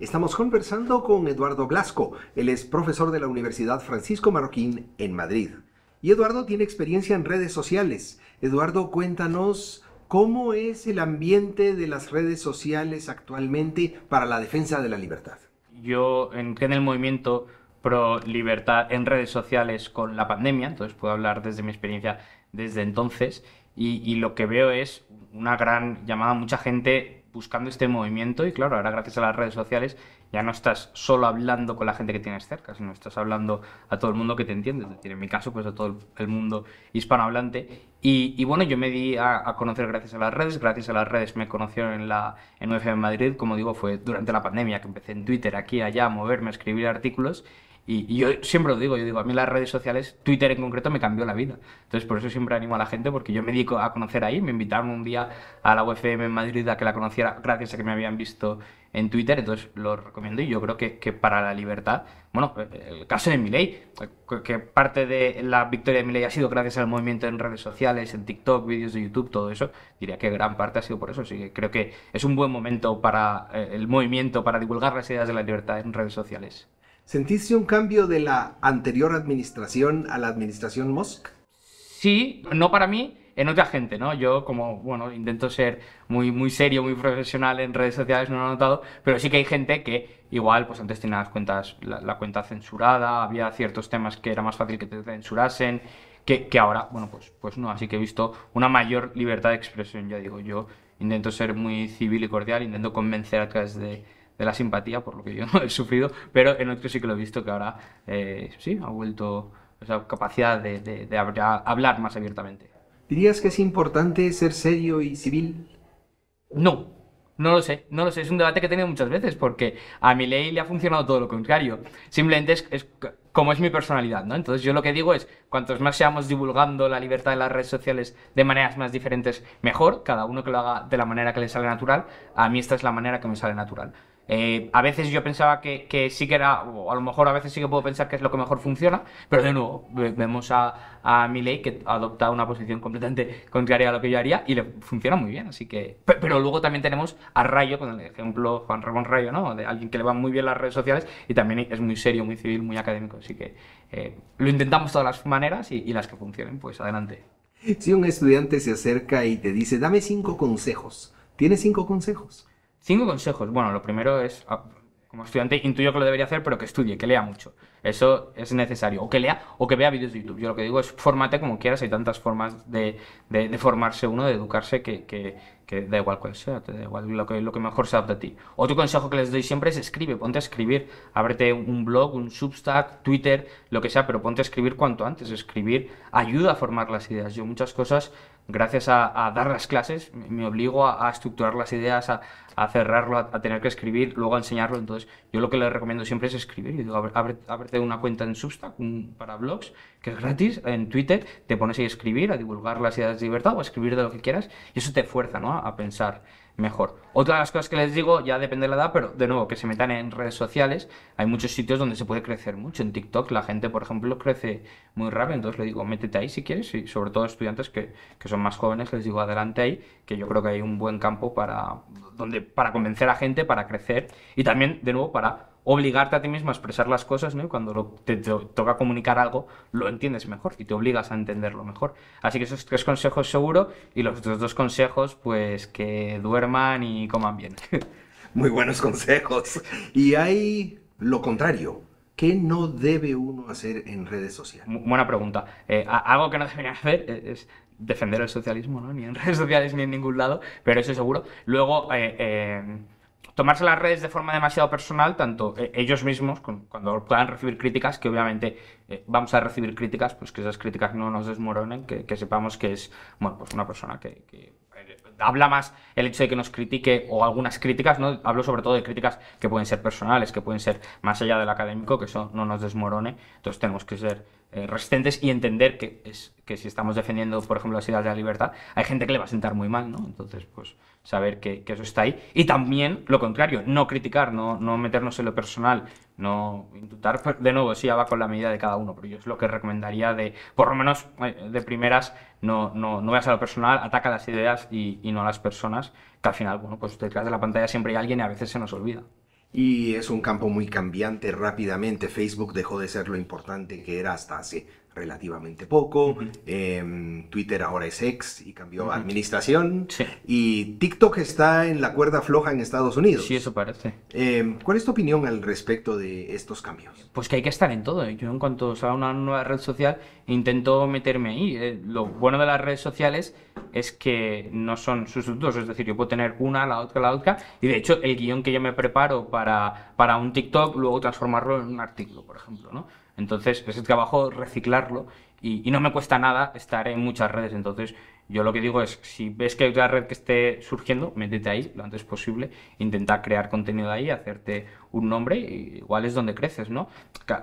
Estamos conversando con Eduardo Blasco. Él es profesor de la Universidad Francisco Marroquín en Madrid. Y Eduardo tiene experiencia en redes sociales. Eduardo, cuéntanos cómo es el ambiente de las redes sociales actualmente para la defensa de la libertad. Yo entré en el movimiento pro libertad en redes sociales con la pandemia, entonces puedo hablar desde mi experiencia desde entonces. Y, y lo que veo es una gran llamada, mucha gente buscando este movimiento y claro, ahora gracias a las redes sociales ya no estás solo hablando con la gente que tienes cerca, sino estás hablando a todo el mundo que te entiende, en mi caso pues a todo el mundo hispanohablante y, y bueno, yo me di a, a, conocer gracias a las redes, gracias a las redes me conocieron en la en UFM Madrid, como digo, fue durante la pandemia que empecé en Twitter aquí allá a moverme, a escribir artículos y, yo siempre lo digo, yo digo, a mí las redes sociales, Twitter en concreto, me cambió la vida. Entonces, por eso siempre animo a la gente, porque yo me dedico a conocer ahí. Me invitaron un día a la UFM en Madrid a que la conociera gracias a que me habían visto en Twitter, entonces lo recomiendo y yo creo que, que para la libertad, bueno, el caso de Miley, que parte de la victoria de Miley ha sido gracias al movimiento en redes sociales, en TikTok, vídeos de YouTube, todo eso, diría que gran parte ha sido por eso, así que creo que es un buen momento para eh, el movimiento, para divulgar las ideas de la libertad en redes sociales. ¿Sentiste un cambio de la anterior administración a la administración Mosc? Sí, no para mí, en otra gente, ¿no? Yo como, bueno, intento ser muy, muy serio, muy profesional en redes sociales, no lo he notado, pero sí que hay gente que igual, pues antes tenía las cuentas, la, cuenta censurada, había ciertos temas que era más fácil que te censurasen, que, que, ahora, bueno, pues, pues no, así que he visto una mayor libertad de expresión, ya digo, yo intento ser muy civil y cordial, intento convencer a través de de la simpatía, por lo que yo no he sufrido, pero en otros sí que lo he visto que ahora eh, sí, ha vuelto esa capacidad de, hablar más abiertamente. ¿Dirías que es importante ser serio y civil? No, no lo sé, no lo sé. Es un debate que he tenido muchas veces porque a mi ley le ha funcionado todo lo contrario. Simplemente es, como es mi personalidad, ¿no? Entonces yo lo que digo es, cuantos más seamos divulgando la libertad de las redes sociales de maneras más diferentes, mejor. Cada uno que lo haga de la manera que le sale natural. A mí esta es la manera que me sale natural. Eh, a veces yo pensaba que, sí que era, o a lo mejor a veces sí que puedo pensar que es lo que mejor funciona, pero de nuevo vemos a, a que adopta una posición completamente contraria a lo que yo haría y le funciona muy bien, así que... Pero luego también tenemos a Rayo, con el ejemplo Juan Ramón Rayo, ¿no? De alguien que le va muy bien las redes sociales y también es muy serio, muy civil, muy académico, así que eh, lo intentamos todas las maneras y, las que funcionen, pues adelante. Si un estudiante se acerca y te dice, dame cinco consejos, ¿tiene cinco consejos? Cinco consejos. Bueno, lo primero es, ah, como estudiante, intuyo que lo debería hacer, pero que estudie, que lea mucho. Eso es necesario. O que lea o que vea vídeos de YouTube. Yo lo que digo es fórmate como quieras. Hay tantas formas de, de, formarse uno, de educarse, que, que, da igual cuál sea, te da igual lo que, lo que mejor se para a ti. Otro consejo que les doy siempre es escribe, ponte a escribir. Ábrete un blog, un substack, Twitter, lo que sea, pero ponte a escribir cuanto antes. Escribir ayuda a formar las ideas. Yo muchas cosas gracias a, dar las clases, me obligo a, estructurar las ideas, a, cerrarlo, a, tener que escribir, luego a enseñarlo. Entonces, yo lo que les recomiendo siempre es escribir. y digo, ábrete, una cuenta en Substack para blogs, que es gratis, en Twitter, te pones a escribir, a divulgar las ideas de libertad o a escribir de lo que quieras, y eso te fuerza ¿no? a pensar mejor. Otra de las cosas que les digo, ya depende de la edad, pero de nuevo, que se metan en redes sociales. Hay muchos sitios donde se puede crecer mucho. En TikTok la gente, por ejemplo, crece muy rápido. Entonces le digo, métete ahí si quieres. Y sobre todo estudiantes que, que, son más jóvenes, les digo, adelante ahí, que yo creo que hay un buen campo para, donde, para convencer a gente, para crecer. Y también, de nuevo, para obligarte a ti mismo a expresar las cosas, ¿no? cuando te, toca comunicar algo, lo entiendes mejor y te obligas a entenderlo mejor. Así que esos tres consejos seguro y los otros dos consejos, pues que duerman y coman bien. Muy buenos consejos. Y hay lo contrario. ¿Qué no debe uno hacer en redes sociales? buena pregunta. Eh, algo que no debería hacer e-, es defender el socialismo, ¿no? Ni en redes sociales ni en ningún lado, pero eso es seguro. Luego, eh, eh tomarse las redes de forma demasiado personal, tanto eh, ellos mismos, cuando puedan recibir críticas, que obviamente eh, vamos a recibir críticas, pues que esas críticas no nos desmoronen, que, sepamos que es, bueno, pues una persona que, eh, habla más el hecho de que nos critique o algunas críticas, ¿no? Hablo sobre todo de críticas que pueden ser personales, que pueden ser más allá del académico, que eso no nos desmorone. Entonces tenemos que ser eh, resistentes y entender que, es, que si estamos defendiendo, por ejemplo, las ideas de la libertad, hay gente que le va a sentar muy mal, ¿no? Entonces, pues saber que, eso está ahí. Y también lo contrario, no criticar, no, no meternos en lo personal, no intentar, pues, de nuevo, sí, ya va con la medida de cada uno, pero yo es lo que recomendaría de, por lo menos eh, de primeras, no, no, no vayas a lo personal, ataca las ideas y no a las personas, que al final, bueno, pues detrás de la pantalla siempre hay alguien y a veces se nos olvida. Y es un campo muy cambiante rápidamente. Facebook dejó de ser lo importante que era hasta hace relativamente poco. Em, Twitter ahora es ex y cambió administración. Y TikTok está en la cuerda floja en Estados Unidos. Sí, eso parece. Em, ¿Cuál es tu opinión al respecto de estos cambios? Pues que hay que estar en todo. ¿eh? Yo en cuanto salga una nueva red social intento meterme ahí. ¿eh? lo bueno de las redes sociales es que no son sustitutos. Es decir, yo puedo tener una, la otra, la otra. Y de hecho, el guión que yo me preparo para, para un TikTok, luego transformarlo en un artículo, por ejemplo. ¿no? Entonces, ese trabajo reciclarlo y, no me cuesta nada estar en muchas redes. Entonces, yo lo que digo es, si ves que hay otra red que esté surgiendo, métete ahí lo antes posible, intenta crear contenido ahí, hacerte un nombre, y igual es donde creces, ¿no?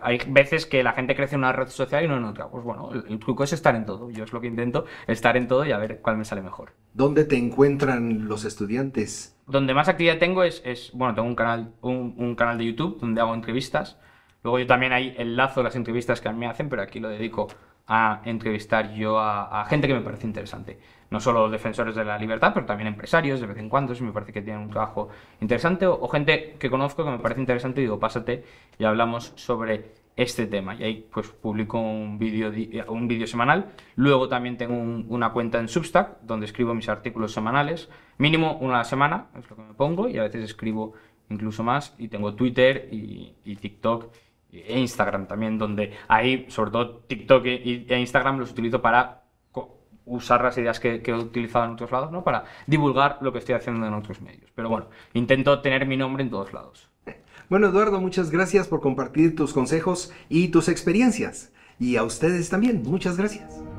Hay veces que la gente crece en una red social y no en otra. Pues bueno, el, truco es estar en todo. Yo es lo que intento, estar en todo y a ver cuál me sale mejor. ¿Dónde te encuentran los estudiantes? Donde más actividad tengo es, bueno, tengo un canal, un canal de YouTube donde hago entrevistas Luego yo también ahí enlazo las entrevistas que a mí me hacen, pero aquí lo dedico a entrevistar yo a, gente que me parece interesante. No solo defensores de la libertad, pero también empresarios de vez en cuando, si me parece que tienen un trabajo interesante, o, gente que conozco que me parece interesante, digo, pásate y hablamos sobre este tema. Y ahí pues publico un vídeo eh, un semanal. Luego también tengo una cuenta en Substack, donde escribo mis artículos semanales, mínimo una a la semana, es lo que me pongo, y a veces escribo incluso más, y tengo Twitter y, y TikTok e Instagram también, donde ahí, sobre todo TikTok e, e Instagram, los utilizo para usar las ideas que, que, he utilizado en otros lados, ¿no? Para divulgar lo que estoy haciendo en otros medios. Pero bueno, intento tener mi nombre en todos lados. Bueno, Eduardo, muchas gracias por compartir tus consejos y tus experiencias. Y a ustedes también, muchas gracias.